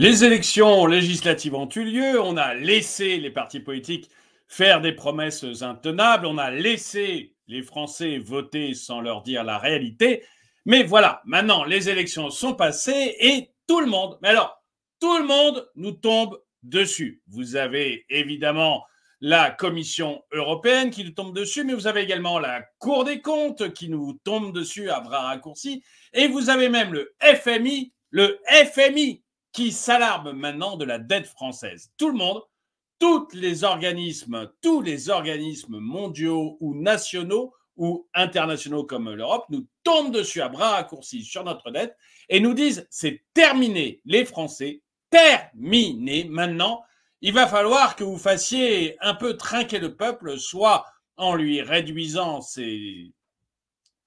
Les élections législatives ont eu lieu, on a laissé les partis politiques faire des promesses intenables, on a laissé les Français voter sans leur dire la réalité, mais voilà, maintenant les élections sont passées et tout le monde, mais alors tout le monde nous tombe dessus. Vous avez évidemment la Commission européenne qui nous tombe dessus, mais vous avez également la Cour des comptes qui nous tombe dessus à bras raccourcis, et vous avez même le FMI, le FMI qui s'alarment maintenant de la dette française. Tout le monde, tous les organismes, tous les organismes mondiaux ou nationaux ou internationaux comme l'Europe nous tombent dessus à bras raccourcis sur notre dette et nous disent c'est terminé les Français, terminé maintenant. Il va falloir que vous fassiez un peu trinquer le peuple, soit en lui réduisant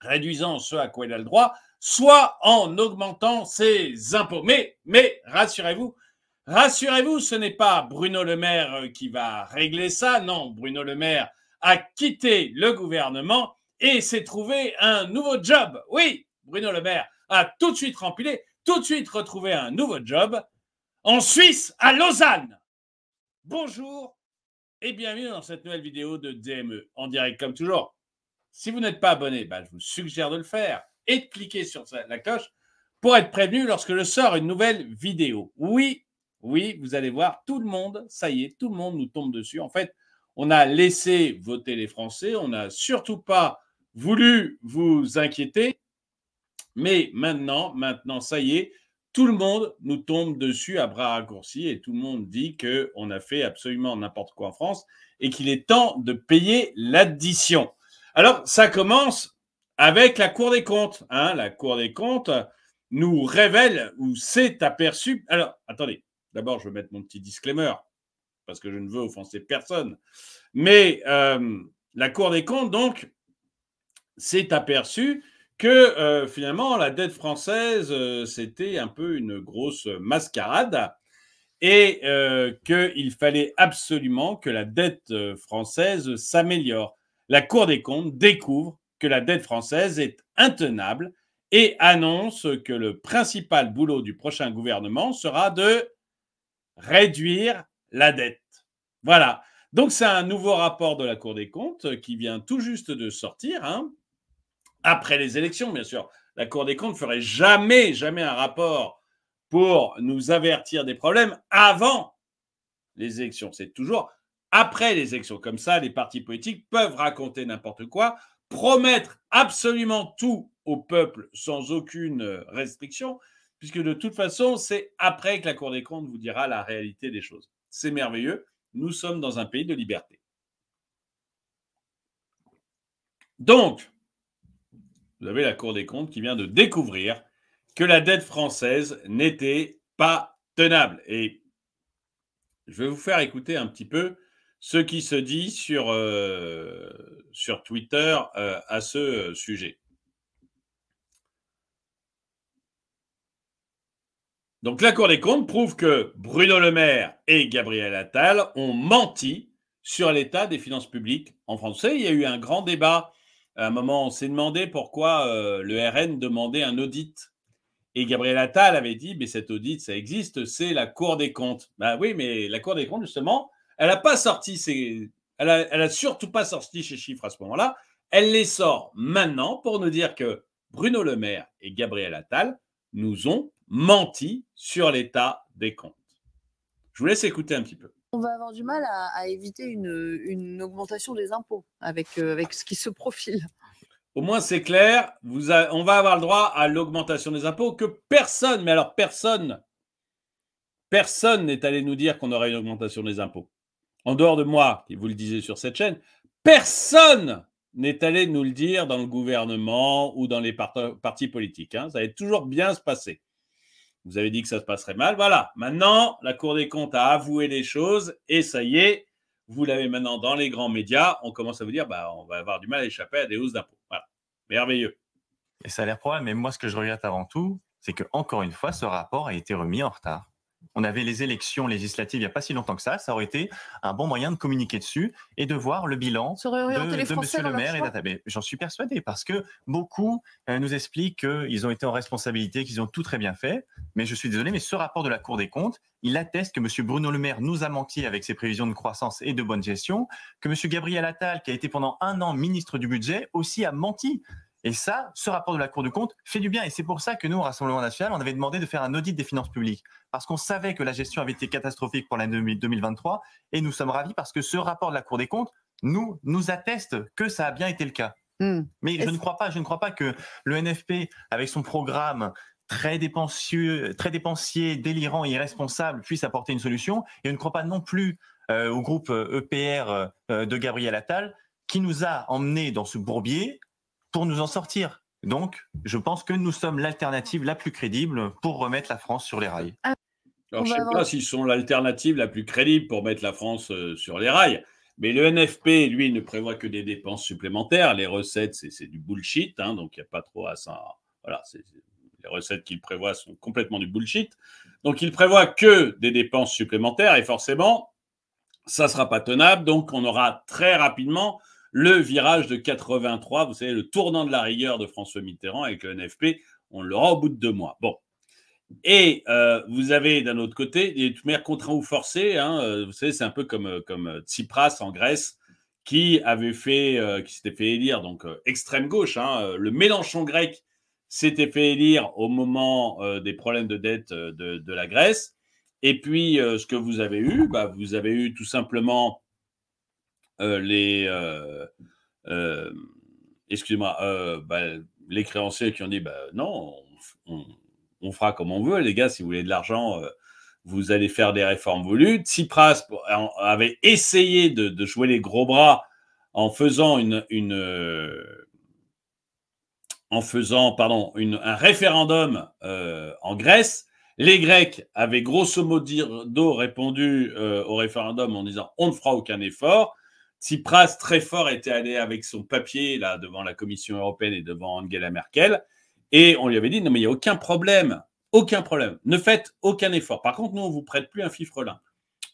réduisant ce à quoi il a le droit, soit en augmentant ses impôts. Mais, rassurez-vous, rassurez-vous, ce n'est pas Bruno Le Maire euh, qui va régler ça. Non, Bruno Le Maire a quitté le gouvernement et s'est trouvé un nouveau job. Oui, Bruno Le Maire a tout de suite rempilé, tout de suite retrouvé un nouveau job en Suisse, à Lausanne. Bonjour et bienvenue dans cette nouvelle vidéo de DME en direct comme toujours. Si vous n'êtes pas abonné, bah, je vous suggère de le faire et de cliquer sur la cloche pour être prévenu lorsque je sors une nouvelle vidéo. Oui, oui, vous allez voir, tout le monde, ça y est, tout le monde nous tombe dessus. En fait, on a laissé voter les Français, on n'a surtout pas voulu vous inquiéter, mais maintenant, maintenant, ça y est, tout le monde nous tombe dessus à bras raccourcis et tout le monde dit qu'on a fait absolument n'importe quoi en France et qu'il est temps de payer l'addition. Alors, ça commence avec la Cour des comptes. Hein, la Cour des comptes nous révèle ou s'est aperçue. Alors, attendez, d'abord, je vais mettre mon petit disclaimer, parce que je ne veux offenser personne. Mais euh, la Cour des comptes, donc, s'est aperçue que euh, finalement, la dette française, euh, c'était un peu une grosse mascarade et qu'il fallait absolument que la dette française s'améliore. La Cour des comptes découvre que la dette française est intenable et annonce que le principal boulot du prochain gouvernement sera de réduire la dette. Voilà. Donc c'est un nouveau rapport de la Cour des comptes qui vient tout juste de sortir, hein. après les élections, bien sûr. La Cour des comptes ne ferait jamais, jamais un rapport pour nous avertir des problèmes avant les élections. C'est toujours après les élections. Comme ça, les partis politiques peuvent raconter n'importe quoi promettre absolument tout au peuple sans aucune euh, restriction, puisque de toute façon, c'est après que la Cour des comptes vous dira la réalité des choses. C'est merveilleux, nous sommes dans un pays de liberté. Donc, vous avez la Cour des comptes qui vient de découvrir que la dette française n'était pas tenable. Et je vais vous faire écouter un petit peu ce qui se dit sur, euh, sur Twitter euh, à ce euh, sujet. Donc la Cour des comptes prouve que Bruno Le Maire et Gabriel Attal ont menti sur l'état des finances publiques en français. Il y a eu un grand débat. À un moment, on s'est demandé pourquoi le RN demandait un audit. Et Gabriel Attal avait dit, mais cet audit, ça existe, c'est la Cour des comptes. Bah oui, mais la Cour des comptes, justement, elle n'a pas sorti ces, Elle a, surtout pas sorti ses chiffres à ce moment-là. Elle les sort maintenant pour nous dire que Bruno Le Maire et Gabriel Attal nous ont menti sur l'état des comptes. Je vous laisse écouter un petit peu. On va avoir du mal à, éviter une, augmentation des impôts avec, euh, avec ce qui se profile. Au moins, c'est clair, on va avoir le droit à l'augmentation des impôts que personne, mais alors personne, personne n'est allé nous dire qu'on aurait une augmentation des impôts en dehors de moi, et vous le disiez sur cette chaîne, personne n'est allé nous le dire dans le gouvernement ou dans les partis politiques. Hein. Ça a toujours bien se passer. Vous avez dit que ça se passerait mal. Voilà. Maintenant, la Cour des comptes a avoué les choses et ça y est, vous l'avez maintenant dans les grands médias. On commence à vous dire, bah, on va avoir du mal à échapper à des hausses d'impôts. Voilà. Merveilleux. Et ça a l'air probable. Mais moi, ce que je regrette avant tout, c'est que encore une fois, ce rapport a été remis en retard on avait les élections législatives il n'y a pas si longtemps que ça, ça aurait été un bon moyen de communiquer dessus et de voir le bilan de, M. le maire et d'Atabé. J'en suis persuadé parce que beaucoup euh, nous expliquent qu'ils ont été en responsabilité, qu'ils ont tout très bien fait. Mais je suis désolé, mais ce rapport de la Cour des comptes, il atteste que M. Bruno Le Maire nous a menti avec ses prévisions de croissance et de bonne gestion, que M. Gabriel Attal, qui a été pendant un an ministre du budget, aussi a menti. Et ça, ce rapport de la Cour des comptes fait du bien. Et c'est pour ça que nous, au Rassemblement national, on avait demandé de faire un audit des finances publiques. Parce qu'on savait que la gestion avait été catastrophique pour l'année 2023. Et nous sommes ravis parce que ce rapport de la Cour des comptes nous, atteste que ça a bien été le cas. Hmm. Mais je ne crois pas, je ne crois pas que le NFP, avec son programme très dépensieux, très dépensier, délirant et irresponsable, puisse apporter une solution. Et je ne crois pas non plus euh, au groupe EPR euh, e euh, de Gabriel Attal, qui nous a emmenés dans ce bourbier pour nous en sortir. Donc, je pense que nous sommes l'alternative la plus crédible pour remettre la France sur les rails. Ah, Alors, je ne sais pas s'ils sont l'alternative la plus crédible pour mettre la France euh, sur les rails, mais le NFP, lui, ne prévoit que des dépenses supplémentaires. Les recettes, c'est du bullshit, hein, donc il n'y a pas trop à ça. Voilà, les recettes qu'il prévoit sont complètement du bullshit. Donc, il prévoit que des dépenses supplémentaires et forcément, ça ne sera pas tenable. Donc, on aura très rapidement le virage de 83, vous savez, le tournant de la rigueur de François Mitterrand avec le NFP, on l'aura au bout de deux mois. Bon. Et euh, vous avez d'un autre côté des meilleurs contraints ou forcés. Hein, euh, vous savez, c'est un peu comme, euh, comme Tsipras en Grèce qui avait fait, qui s'était fait élire, donc extrême gauche. Hein, le Mélenchon grec s'était fait élire au moment des problèmes de dette de, de, la Grèce. Et puis, ce que vous avez eu, bah, vous avez eu tout simplement euh, les, euh, euh, bah, les créanciers qui ont dit bah, non, on, fera comme on veut, les gars, si vous voulez de l'argent, vous allez faire des réformes voulues. Tsipras avait essayé de, jouer les gros bras en faisant une, en faisant pardon, un référendum en Grèce. Les Grecs avaient grosso modo répondu au référendum en disant on ne fera aucun effort. Tsipras, très fort, était allé avec son papier là devant la Commission européenne et devant Angela Merkel. Et on lui avait dit, non, mais il n'y a aucun problème, aucun problème. Ne faites aucun effort. Par contre, nous, on ne vous prête plus un fifrelin.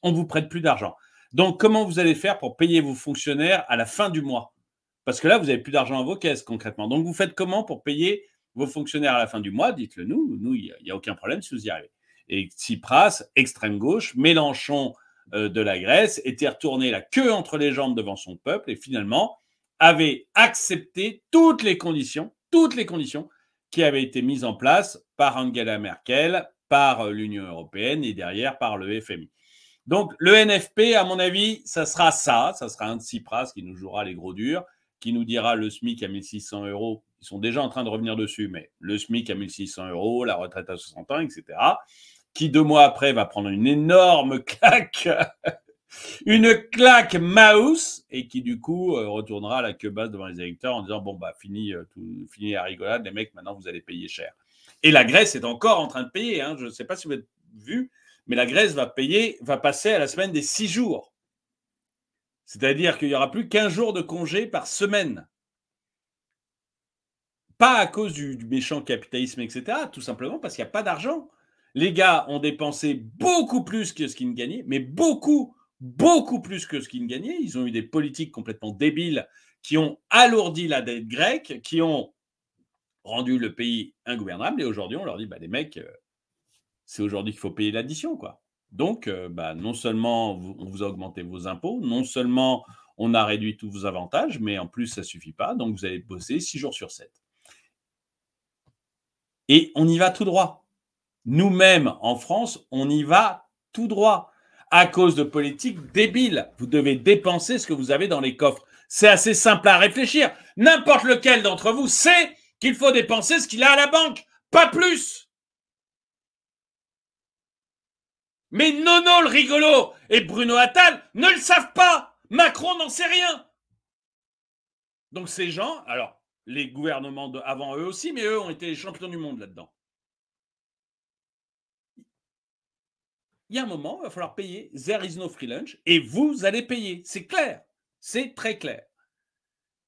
On ne vous prête plus d'argent. Donc, comment vous allez faire pour payer vos fonctionnaires à la fin du mois Parce que là, vous n'avez plus d'argent à vos caisses, concrètement. Donc, vous faites comment pour payer vos fonctionnaires à la fin du mois Dites-le nous. Nous, il n'y a, a, aucun problème si vous y arrivez. Et Tsipras, extrême gauche, Mélenchon, euh, de la Grèce, était retourné la queue entre les jambes devant son peuple et finalement avait accepté toutes les conditions, toutes les conditions qui avaient été mises en place par Angela Merkel, par euh, l'Union européenne et derrière par le FMI. Donc le NFP, à mon avis, ça sera ça, ça sera un de Tsipras qui nous jouera les gros durs, qui nous dira le SMIC à 1600 euros, ils sont déjà en train de revenir dessus, mais le SMIC à 1600 euros, la retraite à 60 ans, etc qui deux mois après va prendre une énorme claque, une claque mouse, et qui du coup euh, retournera à la queue basse devant les électeurs en disant bon bah fini, euh, tout, fini la rigolade, les mecs maintenant vous allez payer cher. Et la Grèce est encore en train de payer. Hein. Je ne sais pas si vous avez vu, mais la Grèce va payer, va passer à la semaine des six jours. C'est-à-dire qu'il n'y aura plus qu'un jour de congé par semaine. Pas à cause du, du méchant capitalisme, etc. Tout simplement parce qu'il n'y a pas d'argent. Les gars ont dépensé beaucoup plus que ce qu'ils ne gagnaient, mais beaucoup, beaucoup plus que ce qu'ils ne gagnaient. Ils ont eu des politiques complètement débiles qui ont alourdi la dette grecque, qui ont rendu le pays ingouvernable. Et aujourd'hui, on leur dit, bah, les mecs, euh, c'est aujourd'hui qu'il faut payer l'addition, quoi. Donc, euh, bah, non seulement on vous a augmenté vos impôts, non seulement on a réduit tous vos avantages, mais en plus, ça ne suffit pas. Donc, vous allez bosser 6 jours sur 7. Et on y va tout droit. Nous-mêmes, en France, on y va tout droit à cause de politiques débiles. Vous devez dépenser ce que vous avez dans les coffres. C'est assez simple à réfléchir. N'importe lequel d'entre vous sait qu'il faut dépenser ce qu'il a à la banque, pas plus. Mais Nono le rigolo et Bruno Attal ne le savent pas. Macron n'en sait rien. Donc ces gens, alors les gouvernements avant eux aussi, mais eux ont été les champions du monde là-dedans. il y a un moment, il va falloir payer. There is no free lunch. Et vous allez payer. C'est clair. C'est très clair.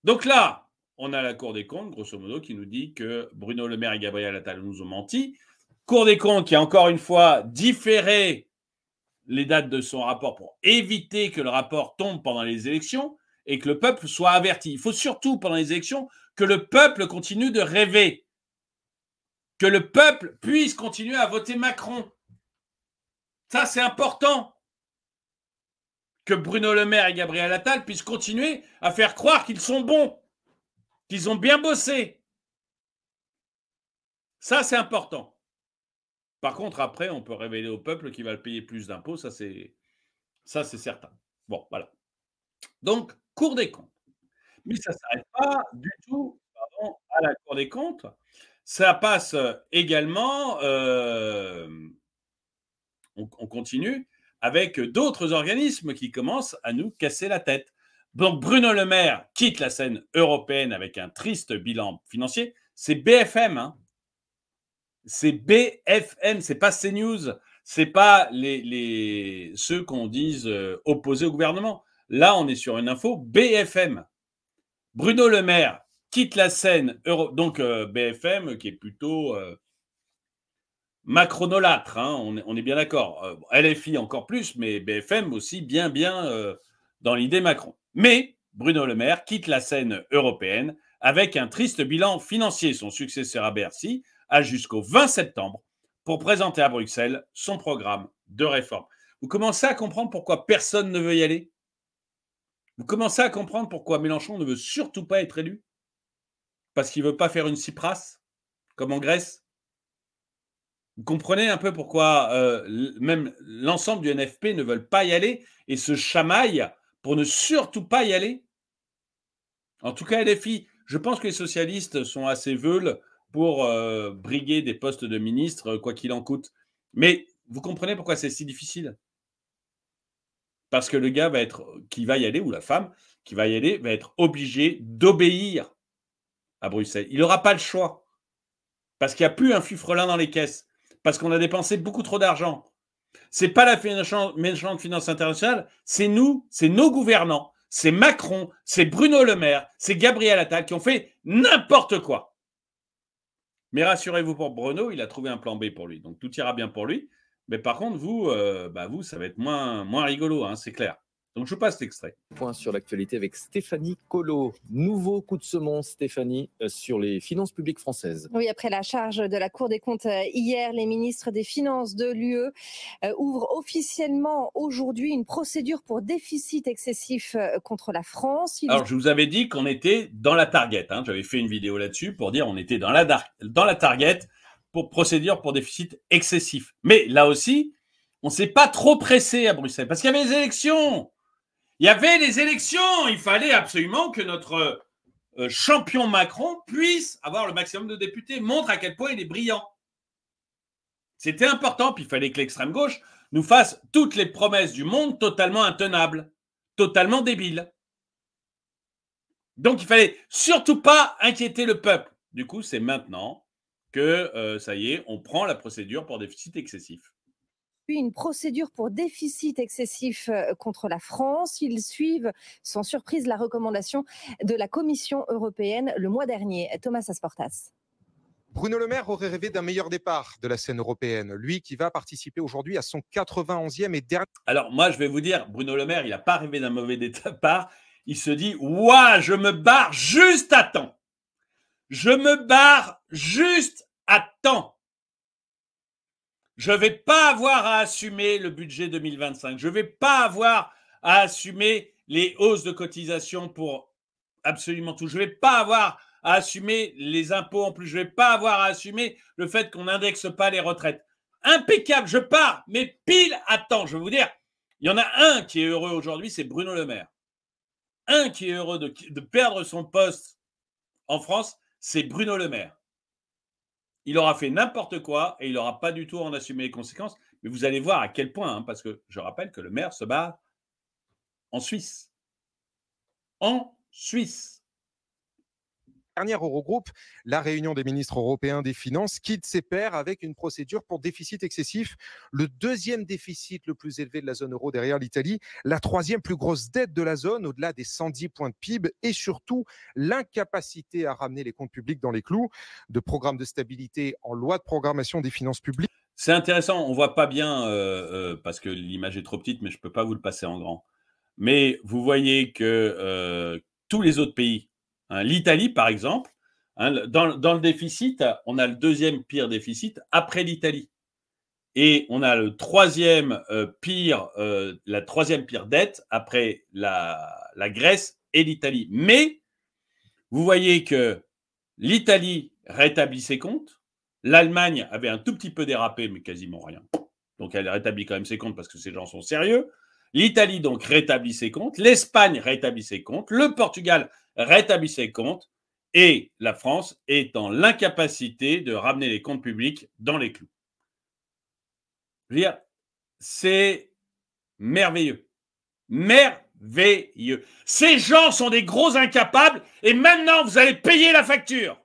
Donc là, on a la Cour des comptes, grosso modo, qui nous dit que Bruno Le Maire et Gabriel Attal nous ont menti. Cour des comptes qui a encore une fois différé les dates de son rapport pour éviter que le rapport tombe pendant les élections et que le peuple soit averti. Il faut surtout, pendant les élections, que le peuple continue de rêver, que le peuple puisse continuer à voter Macron. Ça, c'est important que Bruno Le Maire et Gabriel Attal puissent continuer à faire croire qu'ils sont bons, qu'ils ont bien bossé. Ça, c'est important. Par contre, après, on peut révéler au peuple qu'il va le payer plus d'impôts, ça c'est ça c'est certain. Bon, voilà. Donc, cours des comptes. Mais ça ne s'arrête pas du tout à la Cour des comptes. Ça passe euh, également euh, on, continue avec d'autres organismes qui commencent à nous casser la tête. Donc Bruno Le Maire quitte la scène européenne avec un triste bilan financier. C'est BFM, hein. c'est BFM, c'est pas CNews, c'est pas les, ceux qu'on dise euh, opposés au gouvernement. Là, on est sur une info BFM. Bruno Le Maire quitte la scène, Euro... donc euh, BFM, qui est plutôt euh, macronolâtre, hein, on, est bien d'accord. Euh, LFI encore plus, mais BFM aussi bien, bien euh, dans l'idée Macron. Mais Bruno Le Maire quitte la scène européenne avec un triste bilan financier. Son successeur à Bercy a jusqu'au 20 septembre pour présenter à Bruxelles son programme de réforme. Vous commencez à comprendre pourquoi personne ne veut y aller Vous commencez à comprendre pourquoi Mélenchon ne veut surtout pas être élu Parce qu'il ne veut pas faire une Cypresse comme en Grèce vous comprenez un peu pourquoi euh, même l'ensemble du NFP ne veulent pas y aller et se chamaillent pour ne surtout pas y aller En tout cas, les filles, je pense que les socialistes sont assez veules pour euh, briguer des postes de ministre, quoi qu'il en coûte. Mais vous comprenez pourquoi c'est si difficile Parce que le gars va être, qui va y aller, ou la femme qui va y aller, va être obligé d'obéir à Bruxelles. Il n'aura pas le choix. Parce qu'il n'y a plus un fifrelin dans les caisses parce qu'on a dépensé beaucoup trop d'argent. C'est pas la méchante finance internationale, c'est nous, c'est nos gouvernants, c'est Macron, c'est Bruno Le Maire, c'est Gabriel Attal qui ont fait n'importe quoi. Mais rassurez-vous pour Bruno, il a trouvé un plan B pour lui, donc tout ira bien pour lui. Mais par contre, vous, euh, bah, vous, ça va être moins, moins rigolo, hein, c'est clair. Donc je passe l'extrait. Point sur l'actualité avec Stéphanie Collot. Nouveau coup de semon, Stéphanie, euh, sur les finances publiques françaises. Oui, après la charge de la Cour des comptes euh, hier, les ministres des Finances de l'UE euh, ouvrent officiellement aujourd'hui une procédure pour déficit excessif contre la France. Alors je vous avais dit qu'on était dans la target. Hein. J'avais fait une vidéo là-dessus pour dire qu'on était dans la, dans la target pour procédure pour déficit excessif. Mais là aussi, on ne s'est pas trop pressé à Bruxelles parce qu'il y avait les élections. Il y avait les élections, il fallait absolument que notre euh, champion Macron puisse avoir le maximum de députés, montre à quel point il est brillant. C'était important, puis il fallait que l'extrême gauche nous fasse toutes les promesses du monde totalement intenables, totalement débiles. Donc il fallait surtout pas inquiéter le peuple. Du coup, c'est maintenant que euh, ça y est, on prend la procédure pour déficit excessif une procédure pour déficit excessif euh, contre la France. Ils suivent sans surprise la recommandation de la Commission européenne le mois dernier. Thomas Asportas. Bruno Le Maire aurait rêvé d'un meilleur départ de la scène européenne, lui qui va participer aujourd'hui à son 91e et dernier. Alors moi je vais vous dire, Bruno Le Maire, il n'a pas rêvé d'un mauvais départ, il se dit, ouah, je me barre juste à temps. Je me barre juste à temps. Je ne vais pas avoir à assumer le budget 2025. Je ne vais pas avoir à assumer les hausses de cotisation pour absolument tout. Je ne vais pas avoir à assumer les impôts en plus. Je ne vais pas avoir à assumer le fait qu'on n'indexe pas les retraites. Impeccable, je pars, mais pile à temps. Je vais vous dire, il y en a un qui est heureux aujourd'hui, c'est Bruno Le Maire. Un qui est heureux de, de perdre son poste en France, c'est Bruno Le Maire il aura fait n'importe quoi et il n'aura pas du tout en assumé les conséquences. Mais vous allez voir à quel point, hein, parce que je rappelle que le maire se bat en Suisse. En Suisse dernière Eurogroupe, la réunion des ministres européens des Finances quitte ses pairs avec une procédure pour déficit excessif, le deuxième déficit le plus élevé de la zone euro derrière l'Italie, la troisième plus grosse dette de la zone au-delà des 110 points de PIB et surtout l'incapacité à ramener les comptes publics dans les clous de programmes de stabilité en loi de programmation des finances publiques. C'est intéressant, on voit pas bien euh, euh, parce que l'image est trop petite, mais je ne peux pas vous le passer en grand. Mais vous voyez que euh, tous les autres pays Hein, L'Italie, par exemple, hein, dans, le déficit, on a le deuxième pire déficit après l'Italie. Et on a le troisième euh, pire, euh, la troisième pire dette après la, la Grèce et l'Italie. Mais vous voyez que l'Italie rétablit ses comptes. L'Allemagne avait un tout petit peu dérapé, mais quasiment rien. Donc elle rétablit quand même ses comptes parce que ces gens sont sérieux. L'Italie, donc, rétablit ses comptes. L'Espagne rétablit ses comptes. Le Portugal rétablit ses comptes. Et la France est en l'incapacité de ramener les comptes publics dans les clous. c'est merveilleux. Merveilleux. Ces gens sont des gros incapables et maintenant vous allez payer la facture.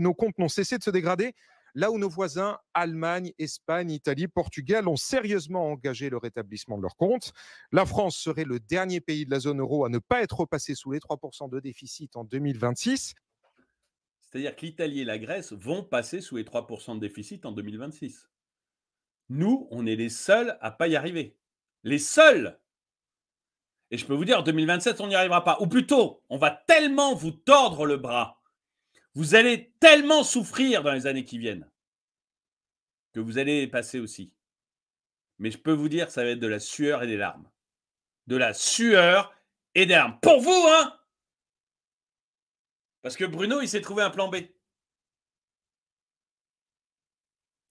Nos comptes n'ont cessé de se dégrader là où nos voisins Allemagne, Espagne, Italie, Portugal ont sérieusement engagé le rétablissement de leurs comptes. La France serait le dernier pays de la zone euro à ne pas être repassé sous les 3% de déficit en 2026. C'est-à-dire que l'Italie et la Grèce vont passer sous les 3% de déficit en 2026. Nous, on est les seuls à pas y arriver. Les seuls Et je peux vous dire, en 2027, on n'y arrivera pas. Ou plutôt, on va tellement vous tordre le bras vous allez tellement souffrir dans les années qui viennent que vous allez passer aussi. Mais je peux vous dire, ça va être de la sueur et des larmes. De la sueur et des larmes. Pour vous, hein Parce que Bruno, il s'est trouvé un plan B.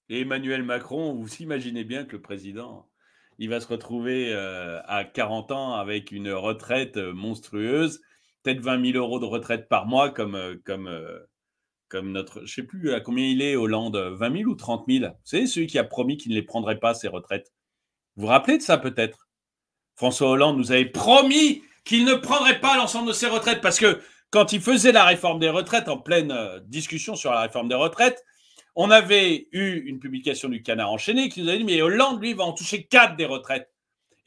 Et Emmanuel Macron, vous imaginez bien que le président, il va se retrouver euh, à 40 ans avec une retraite euh, monstrueuse, peut-être 20 000 euros de retraite par mois comme, euh, comme, comme notre, je sais plus à combien il est, Hollande, 20 000 ou 30 000. C'est celui qui a promis qu'il ne les prendrait pas, ses retraites. Vous vous rappelez de ça peut-être François Hollande nous avait promis qu'il ne prendrait pas l'ensemble de ses retraites parce que quand il faisait la réforme des retraites, en pleine euh, discussion sur la réforme des retraites, on avait eu une publication du Canard enchaîné qui nous a dit mais Hollande, lui, va en toucher quatre des retraites.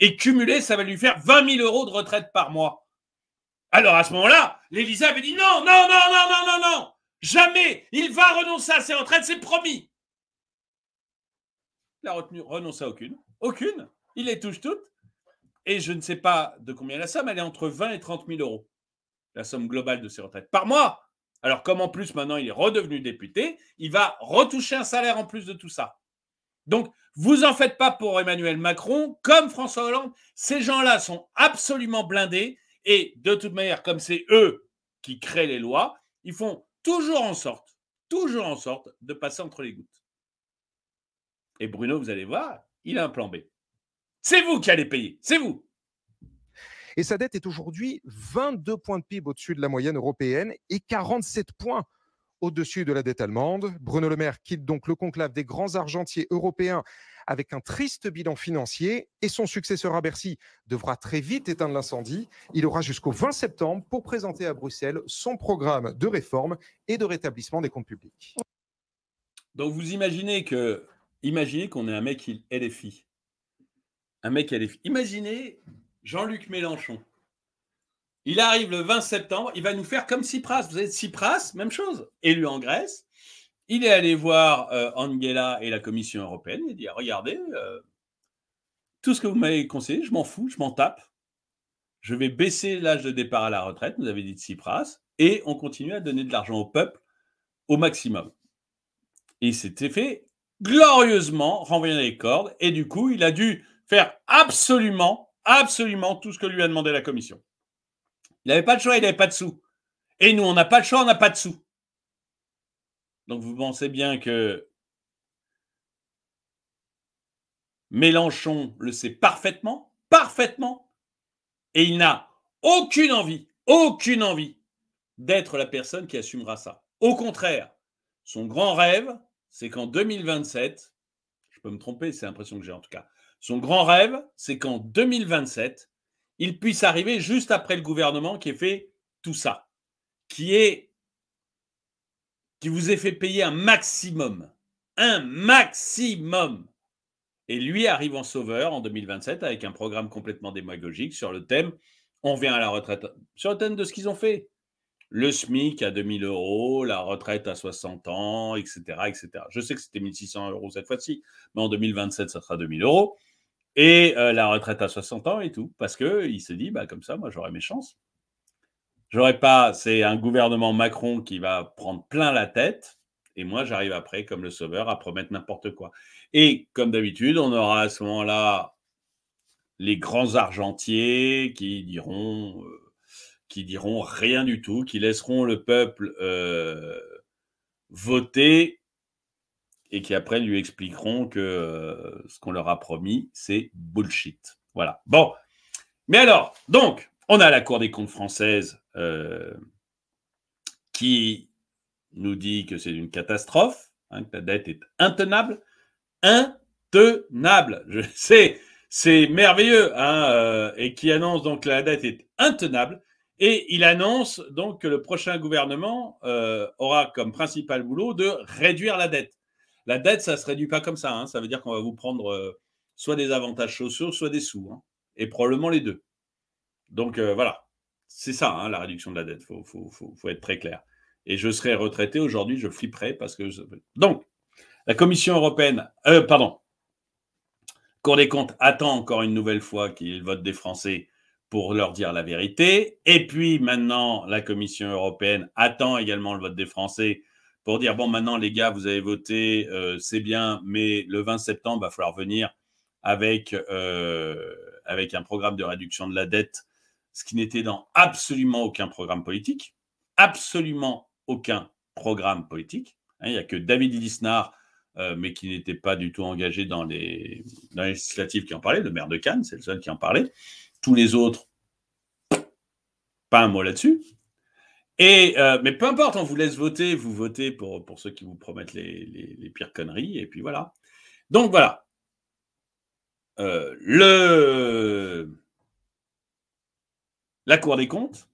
Et cumulé, ça va lui faire 20 000 euros de retraite par mois. Alors à ce moment-là, l'Élysée avait dit non, non, non, non, non, non, non, Jamais il va renoncer à ses retraites, c'est promis. Il retenue, renonce renoncé à aucune. Aucune. Il les touche toutes. Et je ne sais pas de combien la somme, elle est entre 20 et 30 000 euros, la somme globale de ses retraites par mois. Alors, comme en plus maintenant il est redevenu député, il va retoucher un salaire en plus de tout ça. Donc, vous en faites pas pour Emmanuel Macron, comme François Hollande. Ces gens-là sont absolument blindés. Et de toute manière, comme c'est eux qui créent les lois, ils font toujours en sorte, toujours en sorte de passer entre les gouttes. Et Bruno, vous allez voir, il a un plan B. C'est vous qui allez payer, c'est vous. Et sa dette est aujourd'hui 22 points de PIB au-dessus de la moyenne européenne et 47 points au-dessus de la dette allemande. Bruno Le Maire quitte donc le conclave des grands argentiers européens avec un triste bilan financier et son successeur à Bercy devra très vite éteindre l'incendie. Il aura jusqu'au 20 septembre pour présenter à Bruxelles son programme de réforme et de rétablissement des comptes publics. Donc vous imaginez que imaginez qu'on ait un mec LFI. Un mec LFI. Imaginez Jean-Luc Mélenchon il arrive le 20 septembre, il va nous faire comme Cypras. Vous êtes Cypras même chose, élu en Grèce. Il est allé voir euh, Angela et la Commission européenne et dit ah, Regardez, euh, tout ce que vous m'avez conseillé, je m'en fous, je m'en tape. Je vais baisser l'âge de départ à la retraite, vous avez dit Tsipras, et on continue à donner de l'argent au peuple au maximum. Et il s'était fait glorieusement renvoyer les cordes, et du coup, il a dû faire absolument, absolument tout ce que lui a demandé la Commission. Il n'avait pas de choix, il n'avait pas de sous. Et nous, on n'a pas de choix, on n'a pas de sous. Donc vous pensez bien que Mélenchon le sait parfaitement, parfaitement, et il n'a aucune envie, aucune envie d'être la personne qui assumera ça. Au contraire, son grand rêve, c'est qu'en 2027, je peux me tromper, c'est l'impression que j'ai en tout cas, son grand rêve, c'est qu'en 2027, il puisse arriver juste après le gouvernement qui ait fait tout ça, qui est qui vous ait fait payer un maximum, un maximum. Et lui arrive en sauveur en 2027 avec un programme complètement démagogique sur le thème on vient à la retraite, sur le thème de ce qu'ils ont fait. Le SMIC à 2000 euros, la retraite à 60 ans, etc. etc. Je sais que c'était 1600 euros cette fois-ci, mais en 2027, ça sera 2000 euros et euh, la retraite à 60 ans et tout, parce qu'il se dit, bah, comme ça, moi, j'aurai mes chances. J'aurai pas, c'est un gouvernement Macron qui va prendre plein la tête, et moi, j'arrive après, comme le sauveur, à promettre n'importe quoi. Et comme d'habitude, on aura à ce moment-là les grands argentiers qui diront, euh, qui diront rien du tout, qui laisseront le peuple euh, voter et qui après lui expliqueront que euh, ce qu'on leur a promis, c'est bullshit. Voilà. Bon. Mais alors, donc, on a la Cour des comptes française euh, qui nous dit que c'est une catastrophe, hein, que la dette est intenable. Intenable, je sais, c'est merveilleux, hein, euh, et qui annonce donc que la dette est intenable. Et il annonce donc que le prochain gouvernement aura comme principal boulot de réduire la dette. La dette, ça ne se réduit pas comme ça. Hein. Ça veut dire qu'on va vous prendre euh, soit des avantages chaussures, soit des sous. Hein. Et probablement les deux. Donc euh, voilà. C'est ça, hein, la réduction de la dette. Il faut, être très clair. Et je serai retraité aujourd'hui, je flipperai parce que. Donc, la Commission européenne. Euh, pardon. Cour des comptes attend encore une nouvelle fois qu'il vote des Français pour leur dire la vérité. Et puis maintenant, la Commission européenne attend également le vote des Français pour dire, bon, maintenant, les gars, vous avez voté, euh, c'est bien, mais le 20 septembre, il va falloir venir avec, euh, avec un programme de réduction de la dette, ce qui n'était dans absolument aucun programme politique, absolument aucun programme politique. Hein, il n'y a que David Lisnard, euh, mais qui n'était pas du tout engagé dans les, dans les législatives qui en parlaient, le maire de Cannes, c'est le seul qui en parlait. Tous les autres, pas un mot là-dessus. Et, euh, mais peu importe, on vous laisse voter. Vous votez pour, pour ceux qui vous promettent les, les, pires conneries. Et puis voilà. Donc voilà. Euh, le... La Cour des comptes,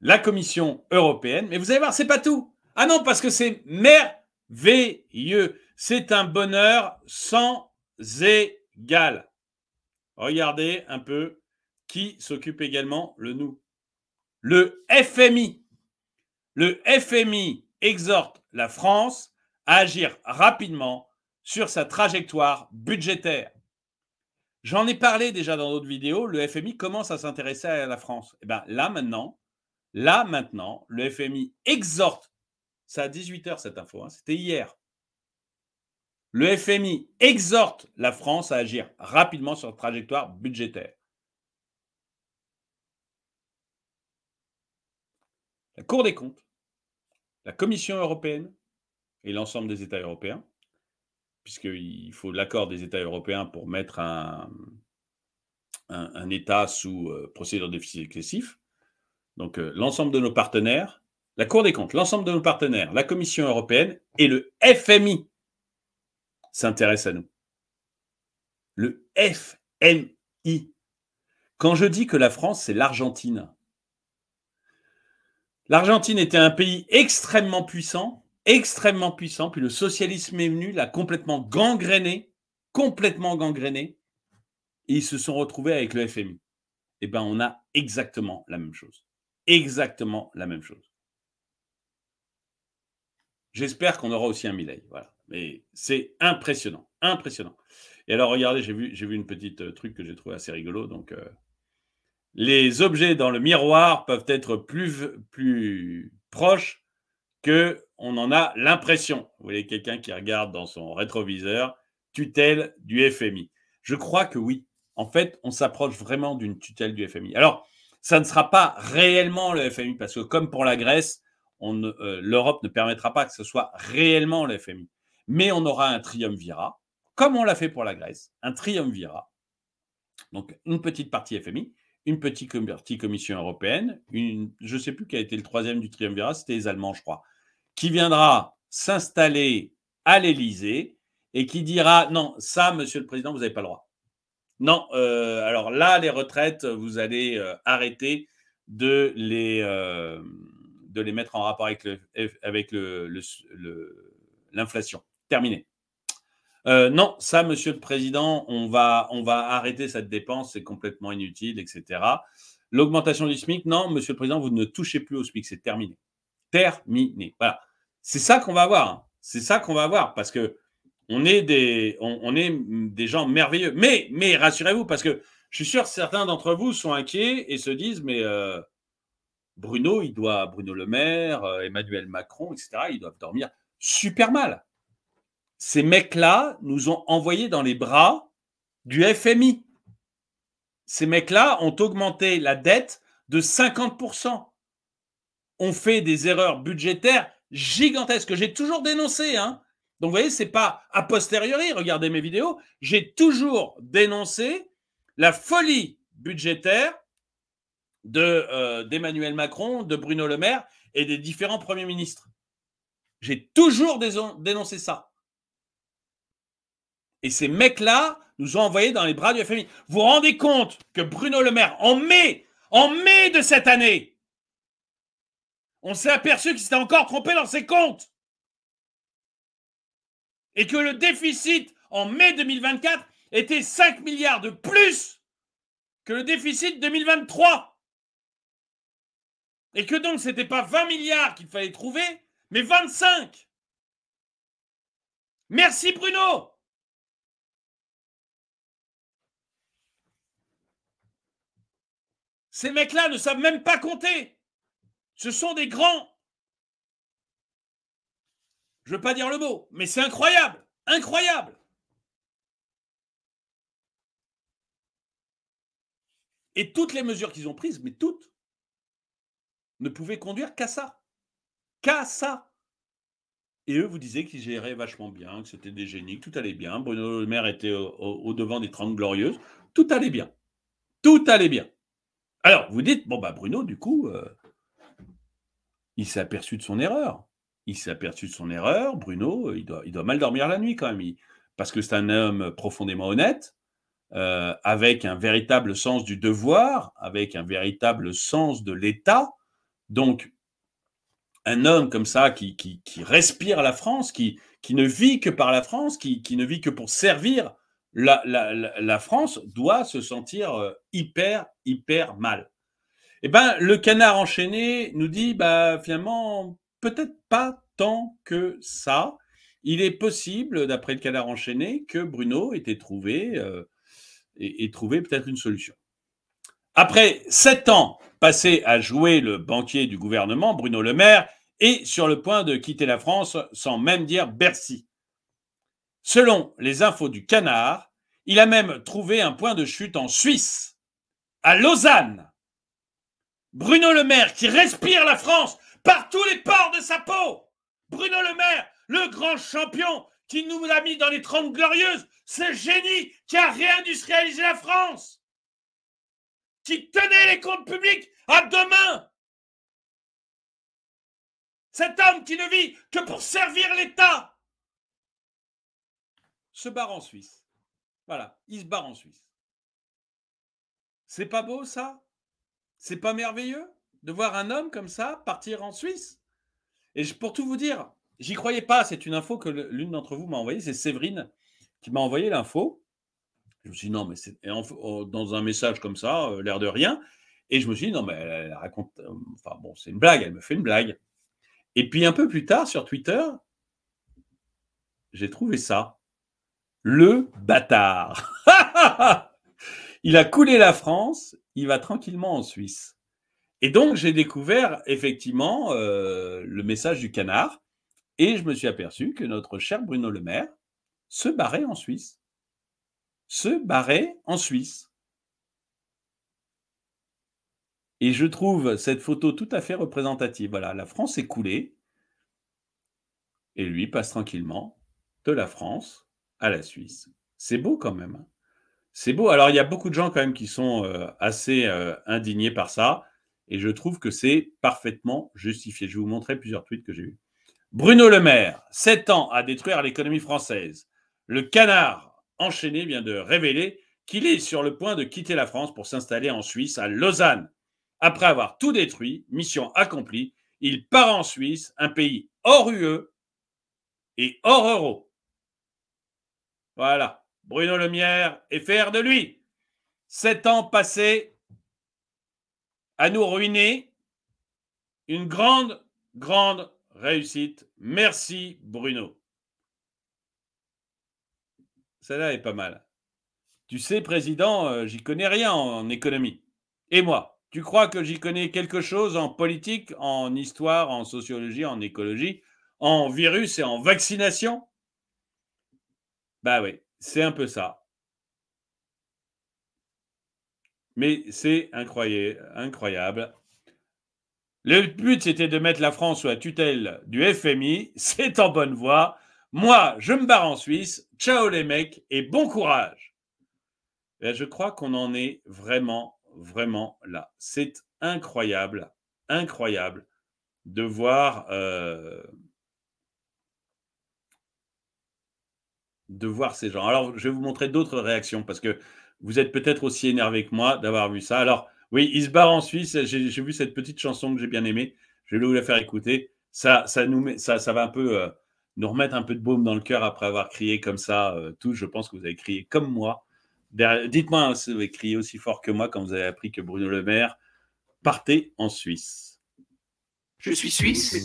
la Commission européenne. Mais vous allez voir, c'est pas tout. Ah non, parce que c'est merveilleux. C'est un bonheur sans égal. Regardez un peu qui s'occupe également le nous. Le FMI le FMI exhorte la France à agir rapidement sur sa trajectoire budgétaire. J'en ai parlé déjà dans d'autres vidéos, le FMI commence à s'intéresser à la France. Et eh bien là maintenant, là maintenant, le FMI exhorte, ça à 18h cette info, hein, c'était hier, le FMI exhorte la France à agir rapidement sur sa trajectoire budgétaire. La Cour des comptes la Commission européenne et l'ensemble des États européens, puisqu'il faut l'accord des États européens pour mettre un, État sous euh, procédure de déficit excessif. Donc euh, l'ensemble de nos partenaires, la Cour des comptes, l'ensemble de nos partenaires, la Commission européenne et le FMI s'intéressent à nous. Le FMI. Quand je dis que la France, c'est l'Argentine, L'Argentine était un pays extrêmement puissant, extrêmement puissant, puis le socialisme est venu, l'a complètement gangréné, complètement gangréné, et ils se sont retrouvés avec le FMI. Eh bien, on a exactement la même chose. Exactement la même chose. J'espère qu'on aura aussi un Milley. Voilà. Mais c'est impressionnant. Impressionnant. Et alors, regardez, j'ai vu, vu une petite euh, truc que j'ai trouvé assez rigolo. Donc, euh, les objets dans le miroir peuvent être plus, plus proches que on en a l'impression. Vous voyez quelqu'un qui regarde dans son rétroviseur, tutelle du FMI. Je crois que oui. En fait, on s'approche vraiment d'une tutelle du FMI. Alors, ça ne sera pas réellement le FMI, parce que comme pour la Grèce, euh, l'Europe ne permettra pas que ce soit réellement le FMI. Mais on aura un triumvirat, comme on l'a fait pour la Grèce, un triumvirat, donc une petite partie FMI, une petite, commission européenne, une, je ne sais plus qui a été le troisième du triumvirat, c'était les Allemands, je crois, qui viendra s'installer à l'Élysée et qui dira non, ça, Monsieur le Président, vous n'avez pas le droit. Non, euh, alors là, les retraites, vous allez euh, arrêter de les, euh, de les mettre en rapport avec l'inflation. Le, avec le, Terminé. Euh, non, ça, Monsieur le Président, on va, on va arrêter cette dépense, c'est complètement inutile, etc. L'augmentation du SMIC, non, Monsieur le Président, vous ne touchez plus au SMIC, c'est terminé. Terminé. Voilà. C'est ça qu'on va voir. C'est ça qu'on va voir. parce que on est des, on, est des gens merveilleux. Mais, mais rassurez-vous, parce que je suis sûr que certains d'entre vous sont inquiets et se disent, mais euh, Bruno, il doit, Bruno Le Maire, euh, Emmanuel Macron, etc., ils doivent dormir super mal ces mecs-là nous ont envoyés dans les bras du FMI. Ces mecs-là ont augmenté la dette de 50%. On fait des erreurs budgétaires gigantesques j'ai toujours dénoncé. Hein. Donc, vous voyez, ce n'est pas a posteriori, regardez mes vidéos, j'ai toujours dénoncé la folie budgétaire euh, d'Emmanuel de, Macron, de Bruno Le Maire et des différents premiers ministres. J'ai toujours dénoncé ça. Et ces mecs-là nous ont envoyés dans les bras du FMI. Vous vous rendez compte que Bruno Le Maire, en mai, en mai de cette année, on s'est aperçu qu'il s'était encore trompé dans ses comptes. Et que le déficit en mai 2024 était 5 milliards de plus que le déficit 2023. Et que donc, ce n'était pas 20 milliards qu'il fallait trouver, mais 25. Merci Bruno Ces mecs-là ne savent même pas compter. Ce sont des grands. Je ne veux pas dire le mot, mais c'est incroyable. Incroyable. Et toutes les mesures qu'ils ont prises, mais toutes, ne pouvaient conduire qu'à ça. Qu'à ça. Et eux vous disaient qu'ils géraient vachement bien, que c'était des génies, que tout allait bien. Bruno Le Maire était au, devant des 30 Glorieuses. Tout allait bien. Tout allait bien. Alors, vous dites, bon, bah Bruno, du coup, euh, il s'est aperçu de son erreur. Il s'est aperçu de son erreur. Bruno, euh, il doit, il doit mal dormir la nuit quand même. parce que c'est un homme profondément honnête, euh, avec un véritable sens du devoir, avec un véritable sens de l'État. Donc, un homme comme ça qui, qui, respire la France, qui, qui, ne vit que par la France, qui, ne vit que pour servir la, France doit se sentir euh, hyper, hyper mal. Eh bien, le canard enchaîné nous dit, bah, finalement, peut-être pas tant que ça. Il est possible, d'après le canard enchaîné, que Bruno ait trouvé, et euh, trouvé peut-être une solution. Après sept ans passés à jouer le banquier du gouvernement, Bruno Le Maire est sur le point de quitter la France sans même dire merci. Selon les infos du canard, il a même trouvé un point de chute en Suisse, à Lausanne. Bruno Le Maire, qui respire la France par tous les pores de sa peau. Bruno Le Maire, le grand champion qui nous l'a mis dans les 30 glorieuses, ce génie qui a réindustrialisé la France, qui tenait les comptes publics à deux mains. Cet homme qui ne vit que pour servir l'État se barre en Suisse. Voilà, il se barre en Suisse. C'est pas beau ça C'est pas merveilleux de voir un homme comme ça partir en Suisse Et pour tout vous dire, j'y croyais pas, c'est une info que l'une d'entre vous m'a envoyée, c'est Séverine qui m'a envoyé l'info. Je me suis dit, non, mais c'est oh, dans un message comme ça, euh, l'air de rien. Et je me suis dit, non, mais elle, raconte, euh, enfin bon, c'est une blague, elle me fait une blague. Et puis un peu plus tard, sur Twitter, j'ai trouvé ça. Le bâtard. il a coulé la France, il va tranquillement en Suisse. Et donc, j'ai découvert effectivement euh, le message du canard et je me suis aperçu que notre cher Bruno Le Maire se barrait en Suisse. Se barrait en Suisse. Et je trouve cette photo tout à fait représentative. Voilà, la France est coulée et lui passe tranquillement de la France la Suisse. C'est beau quand même. Hein. c'est beau. Alors, il y a beaucoup de gens quand même qui sont euh, assez euh, indignés par ça. Et je trouve que c'est parfaitement justifié. Je vais vous montrer plusieurs tweets que j'ai eu Bruno Le Maire, 7 ans à détruire l'économie française. Le canard enchaîné vient de révéler qu'il est sur le point de quitter la France pour s'installer en Suisse, à Lausanne. Après avoir tout détruit, mission accomplie, il part en Suisse, un pays hors UE et hors euro. Voilà. Bruno Lemière et faire de lui. Sept ans passés à nous ruiner. Une grande, grande réussite. Merci, Bruno. Celle-là est pas mal. Tu sais, président, euh, j'y connais rien en économie. Et moi, tu crois que j'y connais quelque chose en politique, en histoire, en sociologie, en écologie, en virus et en vaccination bah oui, c'est un peu ça. Mais c'est incroyable. Le but, c'était de mettre la France sous la tutelle du FMI. C'est en bonne voie. Moi, je me barre en Suisse. Ciao les mecs et bon courage. je crois qu'on en est vraiment, vraiment là. C'est incroyable, incroyable de voir euh, de voir ces gens. Alors, je vais vous montrer d'autres réactions parce que vous êtes peut-être aussi énervé que moi d'avoir vu ça. Alors, oui, il se barre en Suisse. J'ai vu cette petite chanson que j'ai bien aimée. Je vais vous la faire écouter. Ça, ça, nous ça, ça va un peu euh, nous remettre un peu de baume dans le cœur après avoir crié comme ça. Euh, je pense que vous avez crié comme moi. Dites-moi hein, si vous avez crié aussi fort que moi quand vous avez appris que Bruno Le Maire partait en Suisse. Je suis suisse.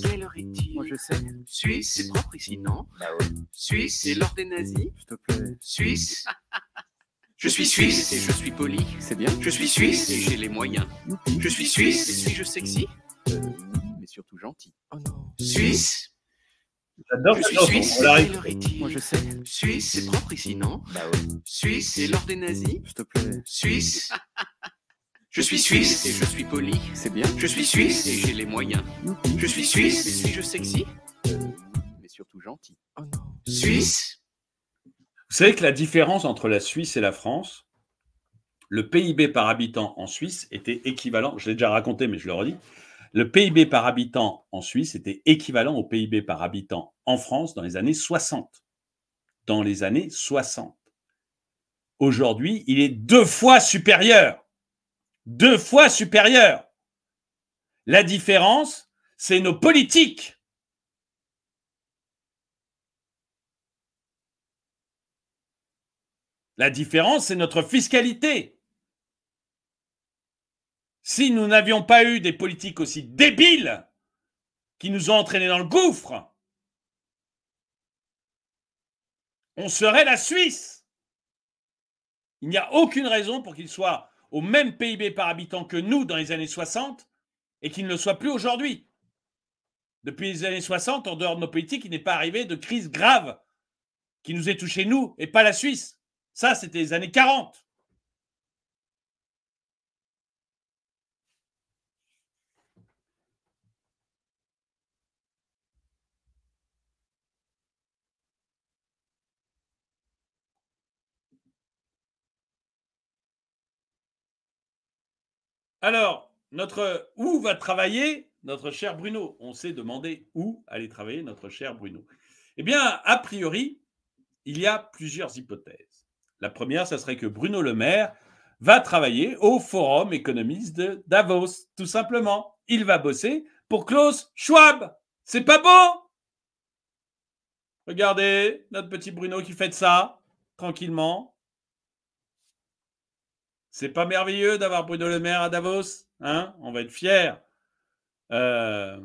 Moi, je sais. Suisse, c'est propre ici, non Bah ouais. Suisse, c'est l'ordre des nazis. S'il te plaît. Suisse. Je suis suisse et je suis poli. C'est bien. Je suis suisse et j'ai les moyens. Je suis suisse et suis-je sexy euh, Mais surtout gentil. Oh suisse. J'adore je suis suisse. Moi je sais. Suisse, c'est propre ici, non Bah ouais. Suisse, c'est l'ordre des nazis. S'il te plaît. Suisse. Je suis suisse et je suis poli. C'est bien. Je suis suisse et j'ai les moyens. Je suis mmh. suisse et je suis sexy Mais surtout gentil. Oh suisse. Vous savez que la différence entre la Suisse et la France, le PIB par habitant en Suisse était équivalent, je l'ai déjà raconté, mais je le redis, le PIB par habitant en Suisse était équivalent au PIB par habitant en France dans les années 60. Dans les années 60. Aujourd'hui, il est deux fois supérieur deux fois supérieure. La différence, c'est nos politiques. La différence, c'est notre fiscalité. Si nous n'avions pas eu des politiques aussi débiles qui nous ont entraînés dans le gouffre, on serait la Suisse. Il n'y a aucune raison pour qu'il soit au même PIB par habitant que nous dans les années 60 et qu'il ne le soit plus aujourd'hui. Depuis les années 60, en dehors de nos politiques, il n'est pas arrivé de crise grave qui nous ait touché nous et pas la Suisse. Ça, c'était les années 40. Alors, notre où va travailler notre cher Bruno On s'est demandé où allait travailler notre cher Bruno. Eh bien, a priori, il y a plusieurs hypothèses. La première, ça serait que Bruno Le Maire va travailler au Forum économiste de Davos, tout simplement. Il va bosser pour Klaus Schwab. C'est pas beau Regardez notre petit Bruno qui fait ça tranquillement. C'est pas merveilleux d'avoir Bruno Le Maire à Davos hein On va être fiers. Euh,